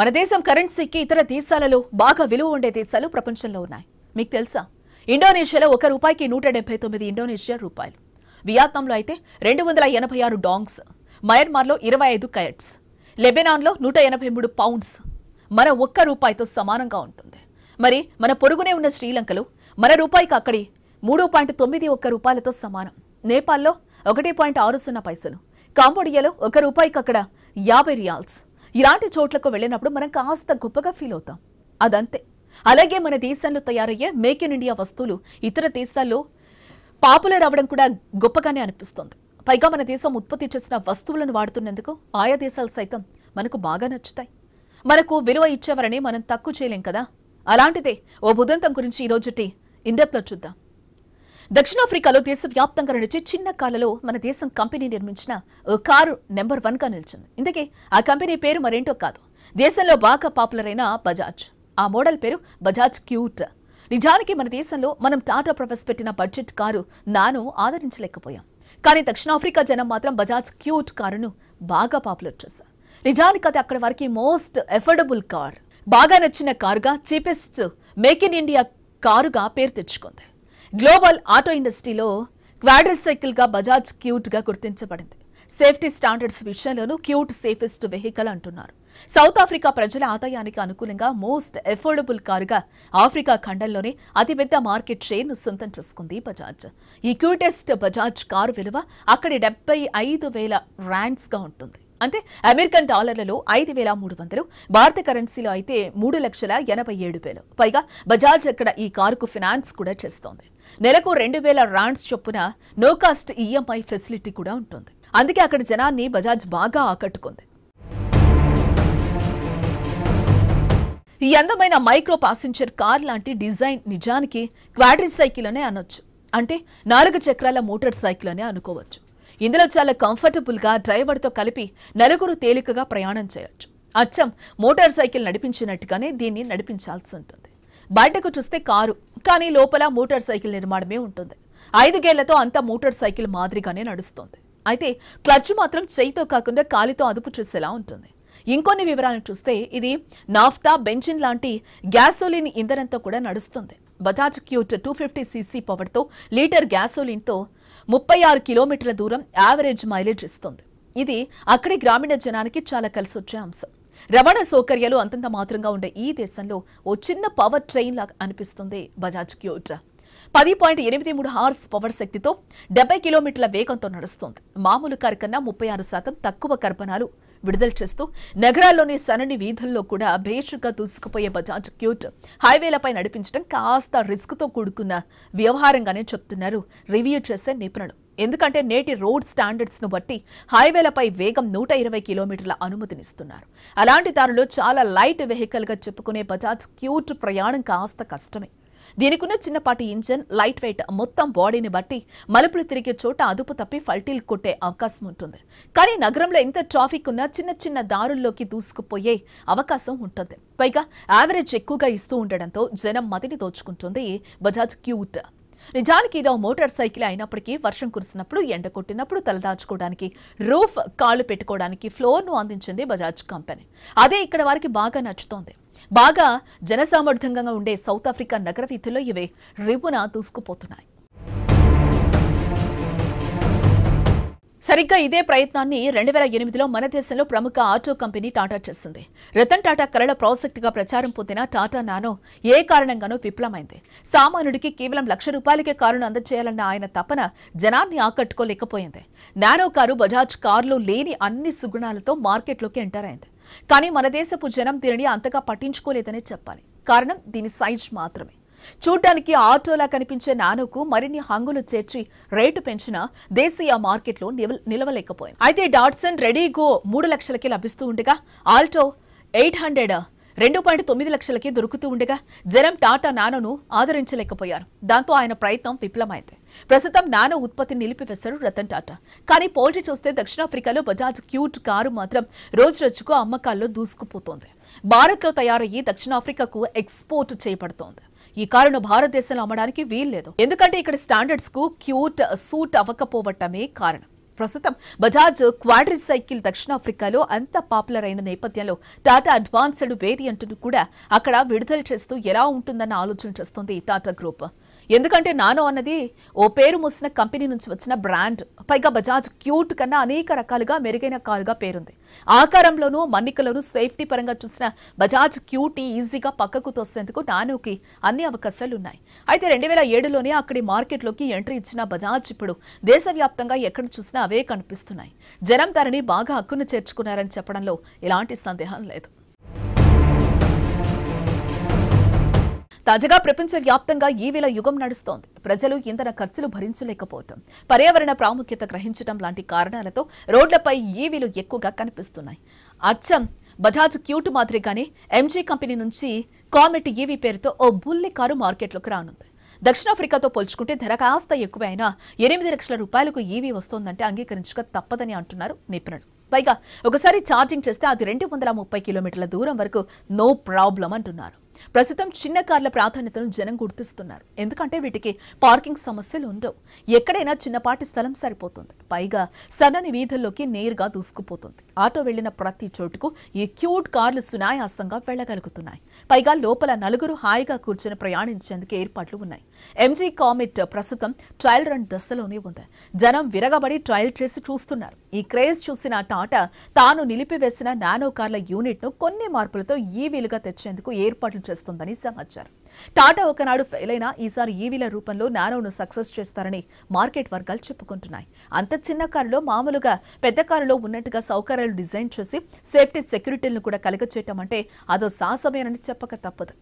మన దేశం కరెన్సీకి ఇతర దేశాలలో బాగా విలువ ఉండే దేశాలు ప్రపంచంలో ఉన్నాయి మీకు తెలుసా ఇండోనేషియాలో ఒక రూపాయికి నూట డెబ్బై తొమ్మిది ఇండోనేషియా రూపాయలు వియత్నాంలో అయితే రెండు వందల ఎనభై ఆరు డాంగ్స్ మయన్మార్లో ఇరవై ఐదు కయట్స్ లెబెనాన్లో నూట ఎనభై మూడు పౌండ్స్ మన ఒక్క రూపాయితో సమానంగా ఉంటుంది మరి మన పొరుగునే ఉన్న శ్రీలంకలో మన రూపాయికి అక్కడి మూడు పాయింట్ తొమ్మిది ఒక్క రూపాయలతో సమానం నేపాల్లో ఒకటి పాయింట్ ఆరు సున్నా పైసలు కాంబోడియాలో ఒక రూపాయికి అక్కడ యాభై రియాల్స్ ఇలాంటి చోట్లకు వెళ్ళినప్పుడు మనం కాస్త గొప్పగా ఫీల్ అవుతాం అదంతే అలాగే మన దేశంలో తయారయ్యే మేక్ ఇన్ ఇండియా వస్తువులు ఇతర దేశాల్లో పాపులర్ అవ్వడం కూడా గొప్పగానే అనిపిస్తుంది పైగా మన దేశం ఉత్పత్తి చేసిన వస్తువులను వాడుతున్నందుకు ఆయా దేశాలు సైతం మనకు బాగా నచ్చుతాయి మనకు విలువ ఇచ్చేవారని మనం తక్కువ చేయలేం కదా అలాంటిదే ఓ బుదంతం గురించి ఈరోజుటి ఇండెప్లో చూద్దాం దక్షిణాఫ్రికాలో దేశవ్యాప్తంగా నడిచే చిన్న కాలలో మన దేశం కంపెనీ నిర్మించిన ఓ కారు నెంబర్ వన్ గా నిలిచింది ఇందుకే ఆ కంపెనీ పేరు మరేంటో కాదు దేశంలో బాగా పాపులర్ అయిన బజాజ్ ఆ మోడల్ పేరు బజాజ్ క్యూట్ నిజానికి మన దేశంలో మనం టాటా ప్రొఫెస్ పెట్టిన బడ్జెట్ కారు నాను ఆదరించలేకపోయాం కానీ దక్షిణాఫ్రికా జనం మాత్రం బజాజ్ క్యూట్ కారును బాగా పాపులర్ చేశారు నిజానికి అది అక్కడ వారికి మోస్ట్ ఎఫోర్డబుల్ కార్ బాగా నచ్చిన కారుగా చీపెస్ట్ మేక్ ఇన్ ఇండియా కారుగా పేరు తెచ్చుకుంది గ్లోబల్ ఆటో ఇండస్ట్రీలో గా బజాజ్ క్యూట్ గా గుర్తించబడింది సేఫ్టీ స్టాండర్డ్స్ విషయంలోనూ క్యూట్ సేఫెస్ట్ వెహికల్ అంటున్నారు సౌత్ ఆఫ్రికా ప్రజల ఆదాయానికి అనుకూలంగా మోస్ట్ ఎఫోర్డబుల్ కారుగా ఆఫ్రికా ఖండంలోనే అతిపెద్ద మార్కెట్ షేర్ను సొంతం చేసుకుంది బజాజ్ ఈ క్యూటెస్ట్ బజాజ్ కారు విలువ అక్కడి డెబ్బై ఐదు వేల ర్యాండ్స్గా ఉంటుంది అంటే అమెరికన్ డాలర్లలో ఐదు వేల మూడు వందలు భారత కరెన్సీలో అయితే మూడు లక్షల ఎనభై ఏడు వేలు పైగా బజాజ్ అక్కడ ఈ కారుకు ఫినాన్స్ కూడా చేస్తోంది నెలకు రెండు వేల రాండ్స్ చొప్పున నో కాస్ట్ ఈఎంఐ ఫెసిలిటీ కూడా ఉంటుంది అందుకే అక్కడ జనాన్ని బజాజ్ బాగా ఆకట్టుకుంది ఈ అందమైన మైక్రో పాసింజర్ కార్ లాంటి డిజైన్ నిజానికి క్వాడ్రీ సైకిల్ అనే అనొచ్చు అంటే నాలుగు చక్రాల మోటార్ సైకిల్ అనే అనుకోవచ్చు ఇందులో చాలా కంఫర్టబుల్గా డ్రైవర్తో కలిపి నలుగురు తేలికగా ప్రయాణం చేయొచ్చు అచ్చం మోటార్ సైకిల్ నడిపించినట్టుగానే దీన్ని నడిపించాల్సి ఉంటుంది బయటకు చూస్తే కారు కానీ లోపల మోటార్ సైకిల్ నిర్మాణమే ఉంటుంది ఐదుగేళ్లతో అంతా మోటార్ సైకిల్ మాదిరిగానే నడుస్తుంది అయితే క్లచ్ మాత్రం చేయితో కాకుండా కాలితో అదుపు చేసేలా ఉంటుంది ఇంకొన్ని వివరాలను చూస్తే ఇది నాఫ్తా బెంజిన్ లాంటి గ్యాసోలిన్ ఇంధనంతో కూడా నడుస్తుంది Bajaj Qute two fifty CC పవర్తో లీటర్ గ్యాసోలిన్తో ముప్పై ఆరు కిలోమీటర్ల దూరం యావరేజ్ మైలేజ్ ఇస్తుంది ఇది అక్కడి గ్రామీణ జనానికి చాలా కలిసొచ్చే అంశం రవాణా సౌకర్యాలు అంతంత మాత్రంగా ఉండే ఈ దేశంలో ఓ చిన్న పవర్ ట్రైన్ లాగా అనిపిస్తుంది బజాజ్ క్యూట్ పది పాయింట్ ఎనిమిది మూడు హార్స్ పవర్ శక్తితో డెబ్బై కిలోమీటర్ల వేగంతో నడుస్తోంది మామూలు కారు కన్నా ముప్పై ఆరు శాతం తక్కువ కర్పణాలు విడుదల చేస్తూ నగరాల్లోని సన్నని వీధుల్లో కూడా భేషుగా దూసుకుపోయే బజాజ్ క్యూట్ హైవేలపై నడిపించడం కాస్త రిస్క్తో కూడుకున్న వ్యవహారంగానే చెప్తున్నారు రివ్యూ చేసే నిపుణులు ఎందుకంటే నేటి రోడ్ స్టాండర్డ్స్ను బట్టి హైవేలపై వేగం నూట ఇరవై కిలోమీటర్ల అనుమతినిస్తున్నారు అలాంటి దారిలో చాలా లైట్ వెహికల్గా చెప్పుకునే బజాజ్ క్యూట్ ప్రయాణం కాస్త కష్టమే దీనికున్న చిన్నపాటి ఇంజన్ లైట్ వెయిట్ మొత్తం బాడీని బట్టి మలుపులు తిరిగే చోట అదుపు తప్పి ఫల్టీలు కొట్టే అవకాశం ఉంటుంది కానీ నగరంలో ఎంత ట్రాఫిక్ ఉన్నా చిన్న చిన్న దారుల్లోకి దూసుకుపోయే అవకాశం ఉంటుంది పైగా యావరేజ్ ఎక్కువగా ఇస్తూ ఉండడంతో జనం మతిని దోచుకుంటుంది బజాజ్ క్యూట్ నిజానికి ఇదో మోటార్ సైకిల్ అయినప్పటికీ వర్షం కురిసినప్పుడు ఎండ కొట్టినప్పుడు తలదాచుకోవడానికి రూఫ్ కాళ్ళు పెట్టుకోవడానికి ఫ్లోర్ను అందించింది బజాజ్ కంపెనీ అదే ఇక్కడ వారికి బాగా నచ్చుతోంది బాగా జనసామర్థ్యంగా ఉండే సౌత్ ఆఫ్రికా నగర వీధుల్లో ఇవే రిపున దూసుకుపోతున్నాయి సరిగ్గా ఇదే ప్రయత్నాన్ని రెండు వేల ఎనిమిదిలో మన దేశంలో ప్రముఖ ఆటో కంపెనీ టాటా చేసింది రతన్ టాటా కళల ప్రాజెక్టుగా ప్రచారం పొందిన టాటా నానో ఏ కారణంగానో విఫలమైంది సామాన్యుడికి కేవలం లక్ష రూపాయలకే కారును అందజేయాలన్న ఆయన తపన జనాన్ని ఆకట్టుకోలేకపోయింది నానో కారు బజాజ్ కారులో లేని అన్ని సుగుణాలతో మార్కెట్లోకి ఎంటర్ అయింది కానీ మన దేశపు జనం దీనిని అంతగా పట్టించుకోలేదనే చెప్పాలి కారణం దీని సైజ్ మాత్రమే చూడ్డానికి ఆటోలా కనిపించే నానోకు మరిన్ని హంగులు చేర్చి రేటు పెంచిన దేశీయ మార్కెట్లో నిలవలేకపోయింది అయితే డాట్సన్ రెడీగో మూడు లక్షలకి లభిస్తూ ఉండగా ఆల్టో ఎయిట్ హండ్రెడ్ రెండు పాయింట్ తొమ్మిది లక్షలకి దొరుకుతూ ఉండగా జనం టాటా నానోను ఆదరించలేకపోయారు దాంతో ఆయన ప్రయత్నం విఫలమైంది ప్రస్తుతం నానో ఉత్పత్తిని నిలిపివేశారు రతన్ టాటా కానీ పోల్టీ చూస్తే దక్షిణాఫ్రికాలో బజాజ్ క్యూట్ కారు మాత్రం రోజురోజుకు అమ్మకాల్లో దూసుకుపోతోంది భారత్లో తయారయ్యి దక్షిణాఫ్రికాకు ఎక్స్పోర్ట్ చేయబడుతోంది ఈ కారును భారతదేశంలో అమ్మడానికి వీల్లేదు ఎందుకంటే ఇక్కడ స్టాండర్డ్స్ కు క్యూట్ సూట్ అవ్వకపోవటమే కారణం ప్రస్తుతం బజాజ్ క్వాడ్రి సైకిల్ దక్షిణాఫ్రికాలో అంత పాపులర్ అయిన నేపథ్యంలో టాటా అడ్వాన్స్డ్ వేరియంట్ను కూడా అక్కడ విడుదల చేస్తూ ఎలా ఉంటుందన్న ఆలోచన చేస్తుంది టాటా గ్రూప్ ఎందుకంటే నానో అన్నది ఓ పేరు మూసిన కంపెనీ నుంచి వచ్చిన బ్రాండ్ పైగా బజాజ్ క్యూట్ కన్నా అనేక రకాలుగా మెరుగైన కారుగా పేరుంది ఆకారంలోనూ మన్నికలను సేఫ్టీ పరంగా చూసిన బజాజ్ క్యూట్ ఈజీగా పక్కకు తోసేందుకు నానోకి అన్ని అవకాశాలు ఉన్నాయి అయితే రెండు వేల ఏడులోనే అక్కడి మార్కెట్లోకి ఎంట్రీ ఇచ్చిన బజాజ్ ఇప్పుడు దేశవ్యాప్తంగా ఎక్కడ చూసినా అవే కనిపిస్తున్నాయి జనం ధరని బాగా హక్కును చేర్చుకున్నారని చెప్పడంలో ఎలాంటి సందేహం లేదు తాజాగా ప్రపంచవ్యాప్తంగా ఈవేళ యుగం నడుస్తోంది ప్రజలు ఇంధన ఖర్చులు భరించలేకపోవటం పర్యావరణ ప్రాముఖ్యత గ్రహించడం లాంటి కారణాలతో రోడ్లపై ఈవీలు ఎక్కువగా కనిపిస్తున్నాయి అచ్చం బజాజ్ క్యూట్ మాదిరిగానే ఎంజీ కంపెనీ నుంచి కామెట్ ఈవీ పేరుతో ఓ బుల్లి కారు మార్కెట్లోకి రానుంది దక్షిణాఫ్రికాతో పోల్చుకుంటే ధర కాస్త ఎక్కువైనా ఎనిమిది లక్షల రూపాయలకు ఈవీ వస్తోందంటే అంగీకరించక తప్పదని అంటున్నారు నిపుణులు పైగా ఒకసారి ఛార్జింగ్ చేస్తే అది రెండు వందల ముప్పై కిలోమీటర్ల దూరం వరకు నో ప్రాబ్లం అంటున్నారు ప్రస్తుతం చిన్న కార్ల ప్రాధాన్యతను జనం గుర్తిస్తున్నారు ఎందుకంటే వీటికి పార్కింగ్ సమస్యలు ఉండవు ఎక్కడైనా చిన్నపాటి స్థలం సరిపోతుంది పైగా సన్నని వీధుల్లోకి నేరుగా దూసుకుపోతుంది ఆటో వెళ్లిన ప్రతి చోటుకు ఈ క్యూట్ కార్లు సునాయాసంగా వెళ్లగలుగుతున్నాయి పైగా లోపల నలుగురు హాయిగా కూర్చొని ప్రయాణించేందుకు ఏర్పాట్లు ఉన్నాయి ఎంజీ కామెట్ ప్రస్తుతం ట్రయల్ రన్ దశలోనే ఉంది జనం విరగబడి ట్రయల్ చేసి చూస్తున్నారు ఈ క్రేజ్ చూసిన టాటా తాను నిలిపివేసిన నానో కార్ల యూనిట్ ను కొన్ని మార్పులతో ఈ వీలుగా తెచ్చేందుకు ఏర్పాట్లు చేస్తుందని సమాచారం టాటా ఒకనాడు ఫెయిల్ అయినా ఈసారి ఈవీల రూపంలో నానోను సక్సెస్ చేస్తారని మార్కెట్ వర్గాలు చెప్పుకుంటున్నాయి అంత చిన్న కారులో మామూలుగా పెద్ద కారులో ఉన్నట్టుగా సౌకర్యాలు డిజైన్ చేసి సేఫ్టీ సెక్యూరిటీలను కూడా చేయటం అంటే అదో సాహసమేనని చెప్పక తప్పదు